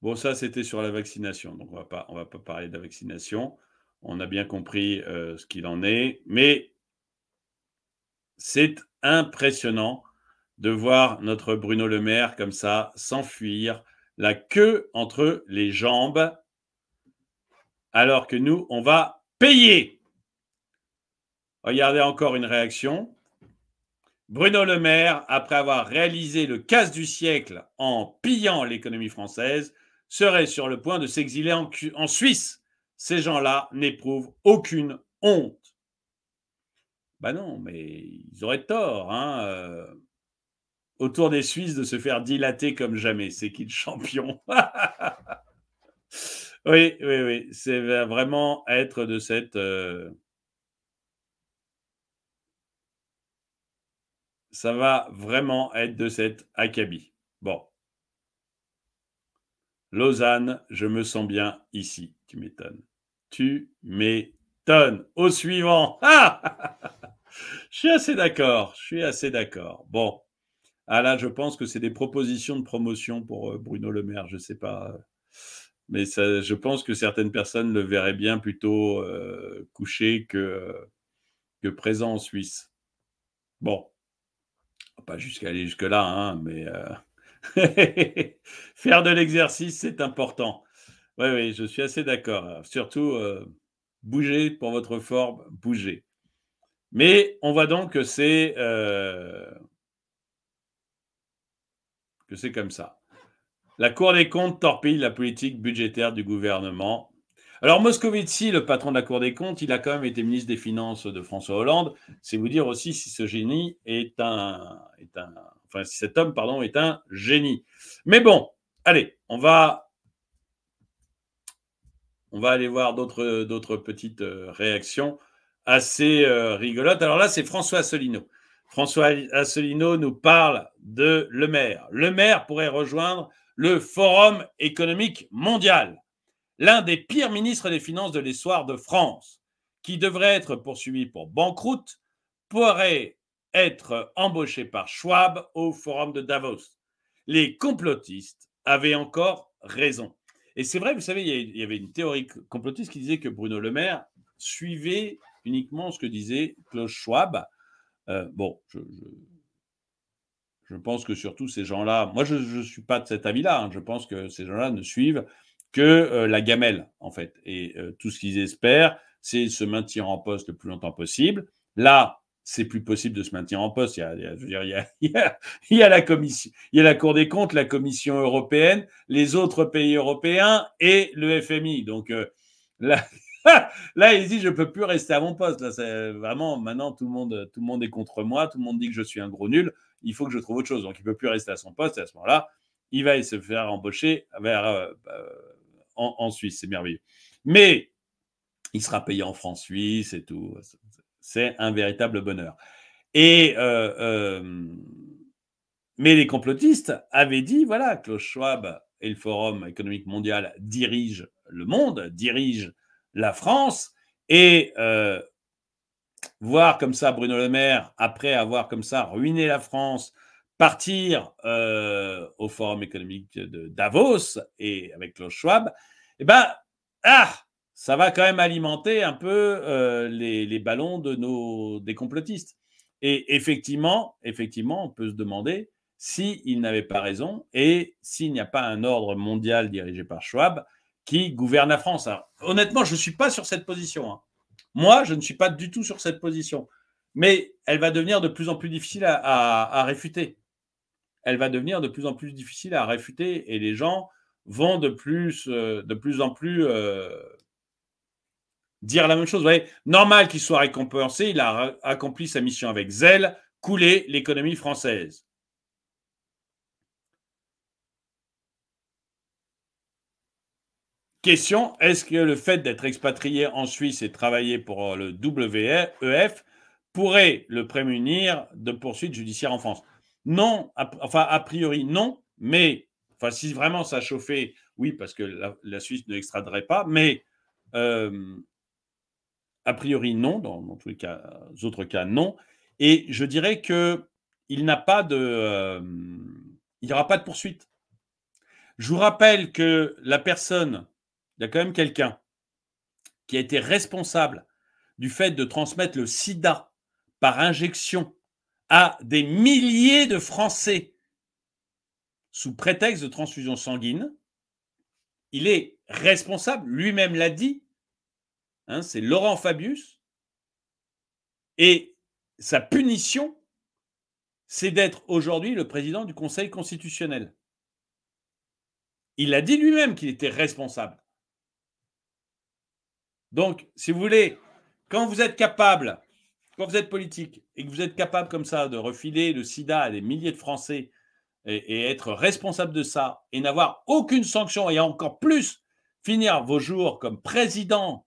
bon, ça, c'était sur la vaccination. Donc, on va pas, on va pas parler de la vaccination. On a bien compris euh, ce qu'il en est. Mais c'est impressionnant de voir notre Bruno Le Maire comme ça s'enfuir, la queue entre les jambes alors que nous, on va payer. Regardez encore une réaction. Bruno Le Maire, après avoir réalisé le casse du siècle en pillant l'économie française, serait sur le point de s'exiler en, Suisse. Ces gens-là n'éprouvent aucune honte. Ben non, mais ils auraient tort. Hein, euh, autour des Suisses de se faire dilater comme jamais. C'est qui le champion Oui, oui, oui. C'est vraiment être de cette. Euh, ça va vraiment être de cette acabie. Bon. Lausanne, je me sens bien ici. Tu m'étonnes. Tu m'étonnes. Au suivant. Ah je suis assez d'accord. Je suis assez d'accord. Bon. Ah là, je pense que c'est des propositions de promotion pour euh, Bruno Le Maire. Je ne sais pas. Euh, mais je pense que certaines personnes le verraient bien plutôt euh, couché que, présent en Suisse. Bon, pas jusqu'à aller jusque-là, hein, mais euh, faire de l'exercice, c'est important. Oui, oui, je suis assez d'accord. Surtout, euh, bougez pour votre forme, bouger. Mais on voit donc que c'est euh, que c'est comme ça. La Cour des comptes torpille la politique budgétaire du gouvernement. Alors Moscovici, le patron de la Cour des comptes, il a quand même été ministre des Finances de François Hollande. C'est vous dire aussi si ce génie est un, enfin si cet homme pardon est un génie. Mais bon, allez, on va on va aller voir d'autres d'autres petites euh, réactions assez euh, rigolotes. Alors là, c'est François Asselineau. François Asselineau nous parle de Le Maire. Le Maire pourrait rejoindre le Forum économique mondial, l'un des pires ministres des Finances de l'histoire de France, qui devrait être poursuivi pour banqueroute, pourrait être embauché par Schwab au Forum de Davos. Les complotistes avaient encore raison. Et c'est vrai, vous savez, il y avait une théorie complotiste qui disait que Bruno Le Maire suivait uniquement ce que disait Klaus Schwab. Euh, bon, je je pense que surtout ces gens-là, moi je ne suis pas de cet avis-là, hein. je pense que ces gens-là ne suivent que euh, la gamelle, en fait. Et euh, tout ce qu'ils espèrent, c'est se maintenir en poste le plus longtemps possible. Là, c'est plus possible de se maintenir en poste. Il y a, la Cour des comptes, la Commission européenne, les autres pays européens et le FMI. Donc euh, là, là, il dit je peux plus rester à mon poste. Là, vraiment maintenant tout le monde, tout le monde est contre moi, tout le monde dit que je suis un gros nul il faut que je trouve autre chose. Donc, il ne peut plus rester à son poste. Et à ce moment-là, il va se faire embaucher vers, euh, bah, en, Suisse. C'est merveilleux. Mais il sera payé en francs suisses et tout. C'est un véritable bonheur. Et. Euh, euh, mais les complotistes avaient dit voilà, Klaus Schwab et le Forum économique mondial dirigent le monde, dirigent la France, et voir comme ça Bruno Le Maire, après avoir comme ça ruiné la France, partir euh, au Forum économique de Davos et avec Klaus Schwab, eh ben, ah, ça va quand même alimenter un peu euh, les, ballons de nos, des complotistes. Et effectivement, effectivement, on peut se demander s'il n'avait n'avait pas raison et s'il n'y a pas un ordre mondial dirigé par Schwab qui gouverne la France. honnêtement, je ne suis pas sur cette position. Hein. Moi, je ne suis pas du tout sur cette position. Mais elle va devenir de plus en plus difficile à, réfuter. Elle va devenir de plus en plus difficile à réfuter et les gens vont de plus, euh, de plus en plus euh, dire la même chose. Vous voyez, normal qu'il soit récompensé, il a accompli sa mission avec zèle, couler l'économie française. Question, est-ce que le fait d'être expatrié en Suisse et travailler pour euh, le WEF pourrait le prémunir de poursuites judiciaires en France Non, enfin a priori non, mais si vraiment ça chauffait, oui, parce que la, Suisse ne l'extraderait pas, mais euh, a priori non, dans, tous les cas, autres cas non. Et je dirais qu'il n'a pas de, euh, il n'y aura pas de poursuite. Je vous rappelle que la personne il y a quand même quelqu'un qui a été responsable du fait de transmettre le sida par injection à des milliers de Français sous prétexte de transfusion sanguine. Il est responsable, lui-même l'a dit, hein, c'est Laurent Fabius, et sa punition, c'est d'être aujourd'hui le président du Conseil constitutionnel. Il a dit lui-même qu'il était responsable. Donc, si vous voulez, quand vous êtes capable, quand vous êtes politique et que vous êtes capable comme ça de refiler le sida à des milliers de Français et, être responsable de ça et n'avoir aucune sanction et encore plus finir vos jours comme président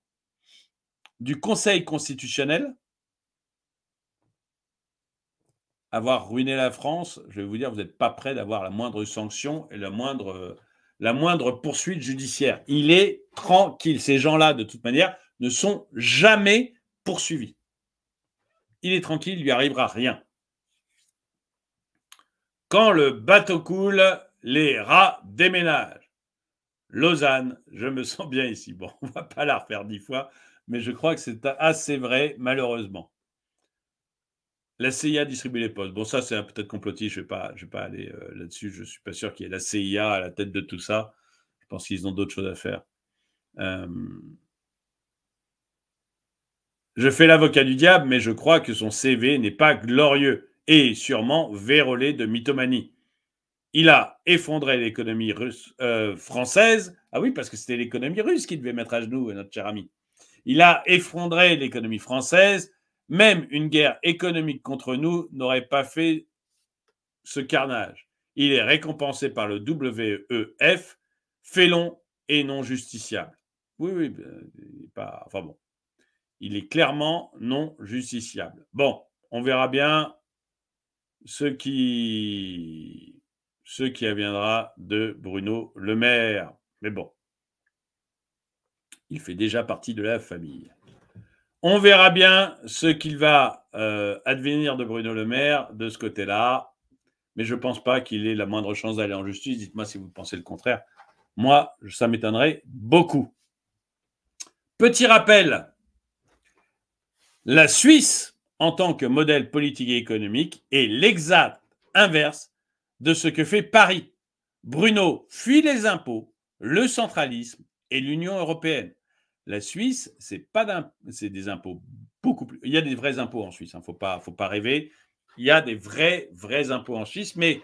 du Conseil constitutionnel, avoir ruiné la France, je vais vous dire, vous n'êtes pas prêt d'avoir la moindre sanction et la moindre euh, la moindre poursuite judiciaire. Il est tranquille. Ces gens-là, de toute manière, ne sont jamais poursuivis. Il est tranquille, il lui arrivera rien. Quand le bateau coule, les rats déménagent. Lausanne, je me sens bien ici. Bon, on ne va pas la refaire dix fois, mais je crois que c'est assez vrai, malheureusement. La CIA distribue les postes. Bon, ça, c'est peut-être complotiste. Je ne vais, pas, je pas aller euh, là-dessus. Je ne suis pas sûr qu'il y ait la CIA à la tête de tout ça. Je pense qu'ils ont d'autres choses à faire. Euh, je fais l'avocat du diable, mais je crois que son CV n'est pas glorieux et sûrement vérolé de mythomanie. Il a effondré l'économie russe, euh, française. Ah oui, parce que c'était l'économie russe qui devait mettre à genoux notre cher ami. Il a effondré l'économie française, même une guerre économique contre nous n'aurait pas fait ce carnage. Il est récompensé par le WEF, félon et non justiciable. Oui, oui, ben, pas, enfin bon. Il est clairement non justiciable. Bon, on verra bien ce qui, ce qui adviendra de Bruno Le Maire. Mais bon, il fait déjà partie de la famille. On verra bien ce qu'il va euh, advenir de Bruno Le Maire de ce côté-là, mais je ne pense pas qu'il ait la moindre chance d'aller en justice. Dites-moi si vous pensez le contraire. Moi, ça m'étonnerait beaucoup. Petit rappel, la Suisse, en tant que modèle politique et économique, est l'exact inverse de ce que fait Paris. Bruno fuit les impôts, le centralisme et l'Union européenne. La Suisse, c'est pas c'est des impôts beaucoup plus. Il y a des vrais impôts en Suisse, il hein, ne faut pas, faut pas rêver. Il y a des vrais, vrais impôts en Suisse, mais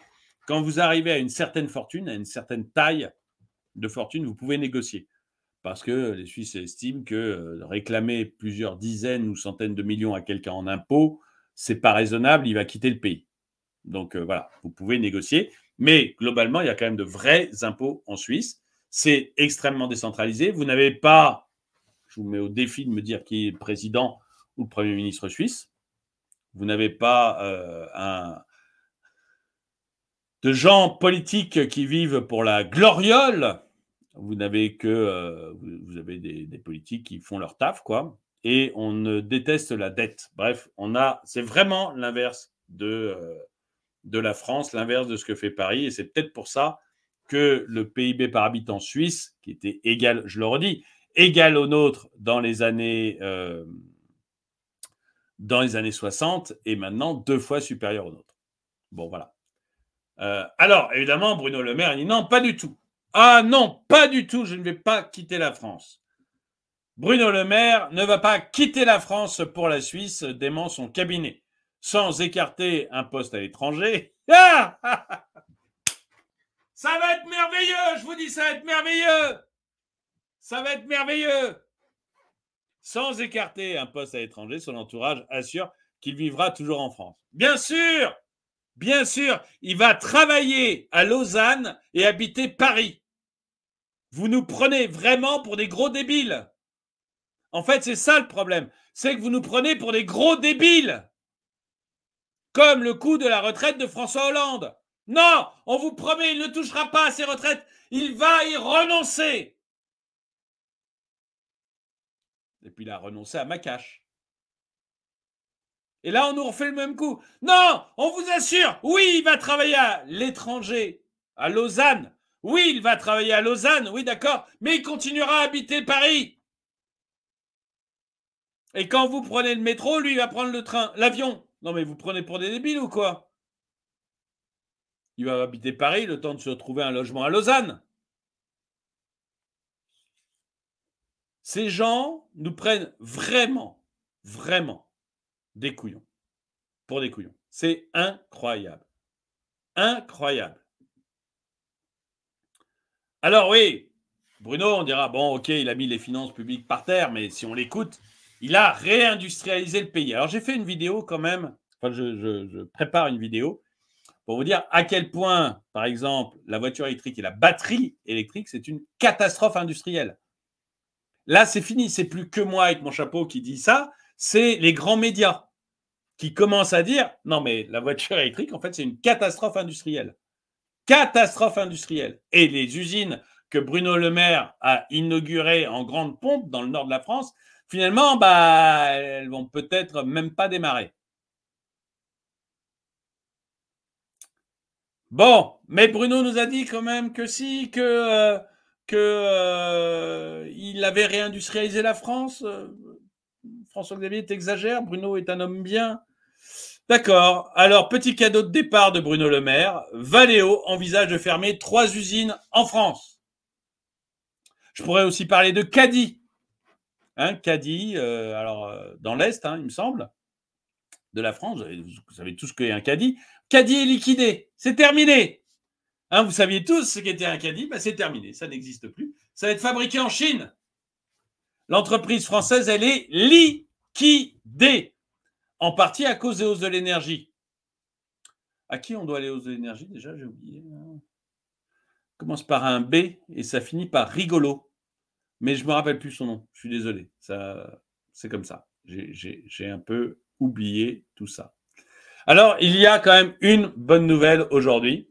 quand vous arrivez à une certaine fortune, à une certaine taille de fortune, vous pouvez négocier. Parce que les Suisses estiment que euh, réclamer plusieurs dizaines ou centaines de millions à quelqu'un en impôts, c'est pas raisonnable, il va quitter le pays. Donc euh, voilà, vous pouvez négocier. Mais globalement, il y a quand même de vrais impôts en Suisse. C'est extrêmement décentralisé. Vous n'avez pas je vous mets au défi de me dire qui est le président ou le Premier ministre suisse. Vous n'avez pas euh, un, de gens politiques qui vivent pour la gloriole. Vous n'avez que euh, vous avez des, politiques qui font leur taf, quoi. Et on ne déteste la dette. Bref, on a, c'est vraiment l'inverse de, euh, de la France, l'inverse de ce que fait Paris. Et c'est peut-être pour ça que le PIB par habitant suisse, qui était égal, je le redis, égal au nôtre dans les années, euh, dans les années 60 et maintenant deux fois supérieur au nôtre. Bon, voilà. Euh, alors, évidemment, Bruno Le Maire dit non, pas du tout. Ah non, pas du tout, je ne vais pas quitter la France. Bruno Le Maire ne va pas quitter la France pour la Suisse, dément son cabinet, sans écarter un poste à l'étranger. Ah, ah, ah, ça va être merveilleux, je vous dis, ça va être merveilleux. Ça va être merveilleux. Sans écarter un poste à l'étranger, son entourage assure qu'il vivra toujours en France. Bien sûr, bien sûr, il va travailler à Lausanne et habiter Paris. Vous nous prenez vraiment pour des gros débiles. En fait, c'est ça le problème. C'est que vous nous prenez pour des gros débiles. Comme le coup de la retraite de François Hollande. Non, on vous promet, il ne touchera pas à ses retraites. Il va y renoncer. Et puis il a renoncé à Macache. Et là, on nous refait le même coup. Non, on vous assure, oui, il va travailler à l'étranger, à Lausanne. Oui, il va travailler à Lausanne, oui, d'accord, mais il continuera à habiter Paris. Et quand vous prenez le métro, lui, il va prendre le train, l'avion. Non, mais vous prenez pour des débiles ou quoi Il va habiter Paris le temps de se trouver un logement à Lausanne. Ces gens nous prennent vraiment, vraiment des couillons. Pour des couillons. C'est incroyable. Incroyable. Alors oui, Bruno, on dira, bon, ok, il a mis les finances publiques par terre, mais si on l'écoute, il a réindustrialisé le pays. Alors j'ai fait une vidéo quand même, enfin je, je prépare une vidéo pour vous dire à quel point, par exemple, la voiture électrique et la batterie électrique, c'est une catastrophe industrielle. Là, c'est fini. C'est plus que moi avec mon chapeau qui dit ça. C'est les grands médias qui commencent à dire non, mais la voiture électrique, en fait, c'est une catastrophe industrielle. Catastrophe industrielle. Et les usines que Bruno Le Maire a inaugurées en grande pompe dans le nord de la France, finalement, bah, elles vont peut-être même pas démarrer. Bon, mais Bruno nous a dit quand même que si, que, euh, que euh, il avait réindustrialisé la France euh, François-Xavier, exagère. Bruno est un homme bien. D'accord. Alors, petit cadeau de départ de Bruno Le Maire. Valeo envisage de fermer trois usines en France. Je pourrais aussi parler de Caddy. Hein, Caddy, euh, alors euh, dans l'Est, hein, il me semble, de la France. Vous savez tous ce qu'est un caddie. Caddy est liquidé. C'est terminé. Hein, vous saviez tous ce qu'était un Caddy. Ben, c'est terminé. Ça n'existe plus. Ça va être fabriqué en Chine. L'entreprise française, elle est liquidée, en partie à cause des hausses de l'énergie. À qui on doit les hausses de l'énergie déjà J'ai oublié. Hein. Commence par un B et ça finit par rigolo. Mais je ne me rappelle plus son nom. Je suis désolé. Ça, c'est comme ça. J'ai un peu oublié tout ça. Alors, il y a quand même une bonne nouvelle aujourd'hui.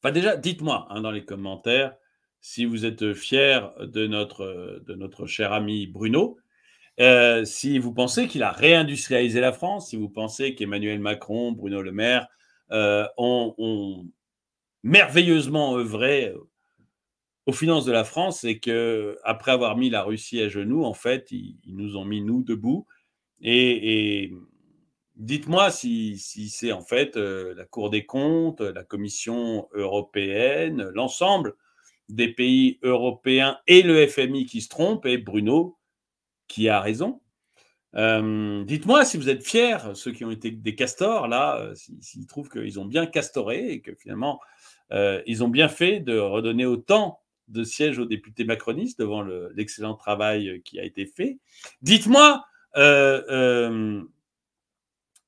Enfin, déjà, dites-moi hein, dans les commentaires si vous êtes euh, fiers de notre, euh, de notre cher ami Bruno, euh, si vous pensez qu'il a réindustrialisé la France, si vous pensez qu'Emmanuel Macron, Bruno Le Maire ont, merveilleusement œuvré aux finances de la France et que après avoir mis la Russie à genoux, en fait, ils, nous ont mis nous debout. Et, dites-moi si, c'est en fait la Cour des comptes, la Commission européenne, l'ensemble des pays européens et le FMI qui se trompent, et Bruno qui a raison. Euh, dites-moi si vous êtes fiers, ceux qui ont été des castors, là, euh, s'ils trouvent qu'ils ont bien castoré et que finalement, euh, ils ont bien fait de redonner autant de sièges aux députés macronistes devant l'excellent travail qui a été fait. Dites-moi,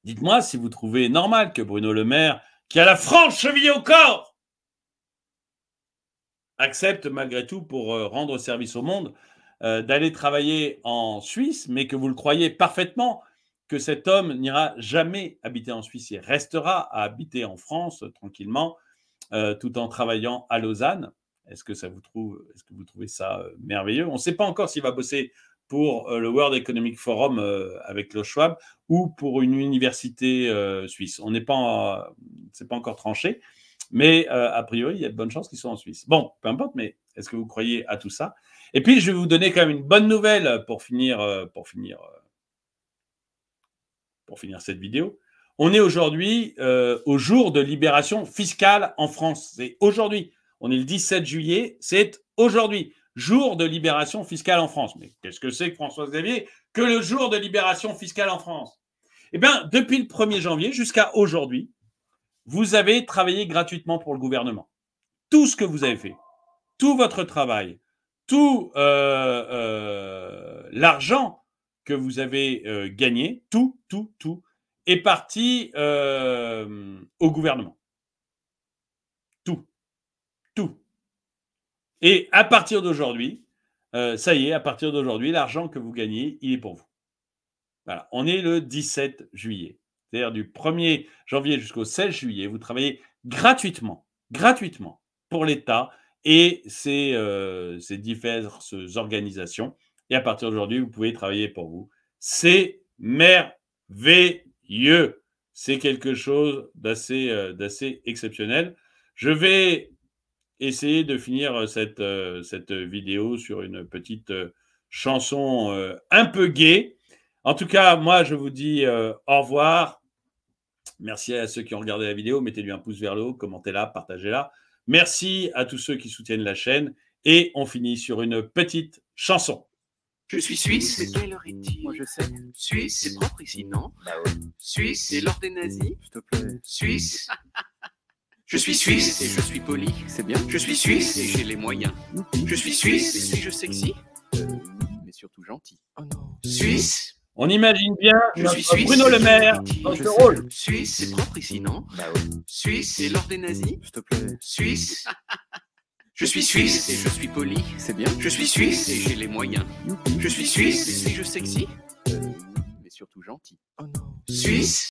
dites-moi si vous trouvez normal que Bruno Le Maire, qui a la franche cheville au corps, accepte malgré tout pour euh, rendre service au monde euh, d'aller travailler en Suisse, mais que vous le croyez parfaitement que cet homme n'ira jamais habiter en Suisse et restera à habiter en France euh, tranquillement tout en travaillant à Lausanne. Est-ce que ça vous trouve, est-ce que vous trouvez ça merveilleux On ne sait pas encore s'il va bosser pour le World Economic Forum avec le Schwab ou pour une université suisse. On n'est pas, c'est pas encore tranché. Mais euh, a priori, il y a de bonnes chances qu'ils soient en Suisse. Bon, peu importe, mais est-ce que vous croyez à tout ça Et puis, je vais vous donner quand même une bonne nouvelle pour finir, euh, pour finir, euh, pour finir cette vidéo. On est aujourd'hui au jour de libération fiscale en France. C'est aujourd'hui. On est le 17 juillet. C'est aujourd'hui jour de libération fiscale en France. Mais qu'est-ce que c'est que François Xavier que le jour de libération fiscale en France Eh bien, depuis le 1er janvier jusqu'à aujourd'hui, vous avez travaillé gratuitement pour le gouvernement. Tout ce que vous avez fait, tout votre travail, tout euh, euh, l'argent que vous avez euh, gagné, tout, tout, tout, est parti au gouvernement. Tout. Tout. Et à partir d'aujourd'hui, ça y est, à partir d'aujourd'hui, l'argent que vous gagnez, il est pour vous. Voilà, on est le 17 juillet c'est-à-dire du 1er janvier jusqu'au 16 juillet, vous travaillez gratuitement, gratuitement pour l'État et euh, ses diverses organisations. Et à partir d'aujourd'hui, vous pouvez travailler pour vous. C'est merveilleux. C'est quelque chose d'assez euh, exceptionnel. Je vais essayer de finir euh, cette, cette vidéo sur une petite chanson un peu gaie. En tout cas, moi, je vous dis au revoir. Merci à ceux qui ont regardé la vidéo. Mettez-lui un pouce vers le haut, commentez-la, partagez-la. Merci à tous ceux qui soutiennent la chaîne. Et on finit sur une petite chanson. Je suis suisse. C'est quelle je sais. Suisse, c'est propre ici, non bah Suisse, c'est l'ordre des nazis. Suisse. Je suis suisse et je suis poli. C'est bien. Je suis suisse et j'ai les moyens. Je suis suisse et suis-je sexy euh, Mais surtout gentil. Oh suisse. On imagine bien Bruno Le Maire dans ce rôle. Suisse, c'est propre ici, non bah Suisse, c'est l'ordre des nazis Suisse Je suis suisse et je suis poli. C'est bien. Je suis suisse et j'ai les moyens. Je suis suisse et je sexy. mais surtout gentil. Suisse